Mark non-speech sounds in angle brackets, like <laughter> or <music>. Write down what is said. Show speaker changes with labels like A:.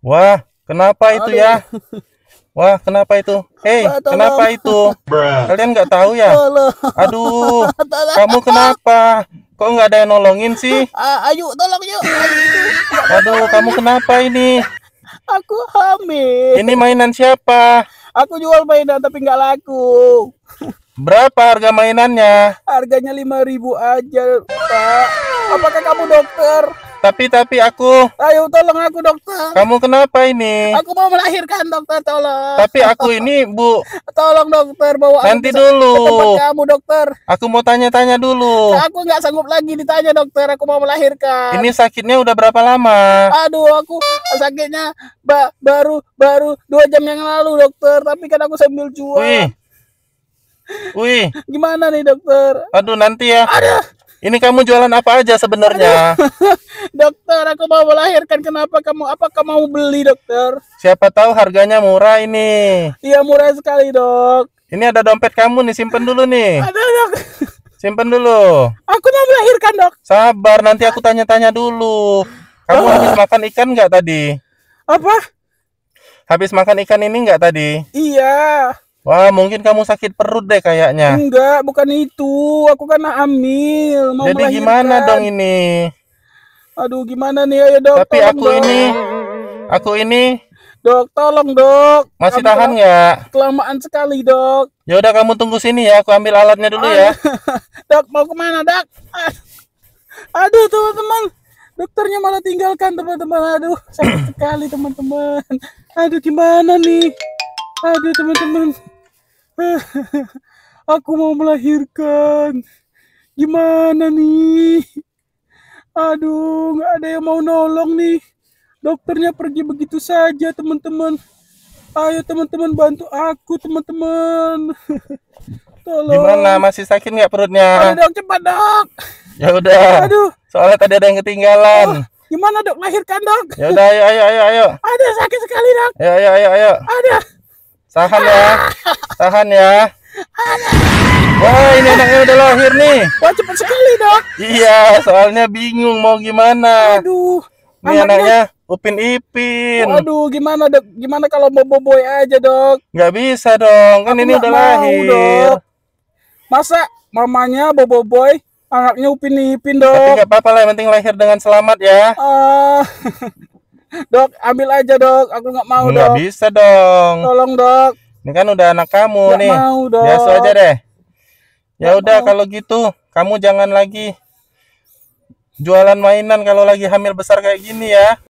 A: Wah, kenapa itu ya? Wah, kenapa itu? Hei, kenapa itu? Kalian nggak tahu ya? Aduh, <laughs> kamu kenapa? Kok nggak ada yang nolongin sih? <laughs> Ah, ayo, tolong yuk. Aduh, kamu kenapa ini? Aku hamil. Ini mainan siapa? Aku jual mainan tapi nggak laku. Berapa harga mainannya? Harganya 5000 aja, Pak. Apakah kamu dokter? Tapi tapi aku. Ayo tolong aku dokter. Kamu kenapa ini? Aku mau melahirkan dokter tolong. Tapi aku ini bu. Tolong dokter bawa. Nanti aku dulu. tempat kamu dokter. Aku mau tanya-tanya dulu. aku nggak sanggup lagi ditanya dokter. Aku mau melahirkan. Ini sakitnya udah berapa lama? Aduh aku sakitnya ba baru baru dua jam yang lalu dokter. Tapi kan aku sambil jual. Wih. Wih. Gimana nih dokter? Aduh nanti ya. Aduh. Ini kamu jualan apa aja sebenarnya? <laughs> dokter, aku mau melahirkan. Kenapa kamu? Apa kamu mau beli, dokter? Siapa tahu harganya murah ini. Iya, murah sekali, dok. Ini ada dompet kamu nih, simpen dulu nih. Ada, dok. Simpen dulu. Aku mau melahirkan, dok. Sabar, nanti aku tanya-tanya dulu. Kamu oh. habis makan ikan nggak tadi? Apa? Habis makan ikan ini nggak tadi? Iya. Wah, mungkin kamu sakit perut deh kayaknya. Enggak, bukan itu. Aku kan hamil, mau Jadi melahirkan. gimana dong ini? Aduh, gimana nih ya, Dok? Tapi aku dong. ini aku ini Dok, tolong, Dok. Masih kamu tahan nggak? Kelamaan sekali, Dok. Ya udah kamu tunggu sini ya, aku ambil alatnya dulu ya. <laughs> dok, mau kemana, Dok? Ah. Aduh, teman-teman. Dokternya malah tinggalkan, teman-teman. Aduh, sakit <clears throat> sekali, teman-teman. Aduh, gimana nih? Aduh, teman-teman. <laughs> aku mau melahirkan gimana nih aduh nggak ada yang mau nolong nih dokternya pergi begitu saja teman-teman ayo teman-teman bantu aku teman-teman <laughs> tolong gimana masih sakit nggak perutnya ayo dok cepat dok ya udah aduh soalnya tadi ada yang ketinggalan oh, gimana dok lahirkan dok ya udah ayo ayo ayo ayo ada sakit sekali dok ya, ya, ya ayo ayo ayo ada Tahan ya. Tahan ya. Wah, ini anaknya udah lahir nih. Wah, cepat sekali, Dok. Iya, soalnya bingung mau gimana. Aduh. Ini anaknya, anaknya Upin Ipin. Aduh gimana, Dok? Gimana kalau mau boboy aja, Dok? Gak bisa, dong. Kan Aku ini udah mau, lahir. Dok. Masa mamanya boboiboy anaknya Upin Ipin, Dok? Tapi nggak apa-apa lah, yang penting lahir dengan selamat ya. Uh... <laughs> Dok, ambil aja dok. Aku nggak mau nggak dok. bisa dong. Tolong dok. Ini kan udah anak kamu gak nih. Mau dok. Biasa aja deh. Ya udah kalau gitu, kamu jangan lagi jualan mainan kalau lagi hamil besar kayak gini ya.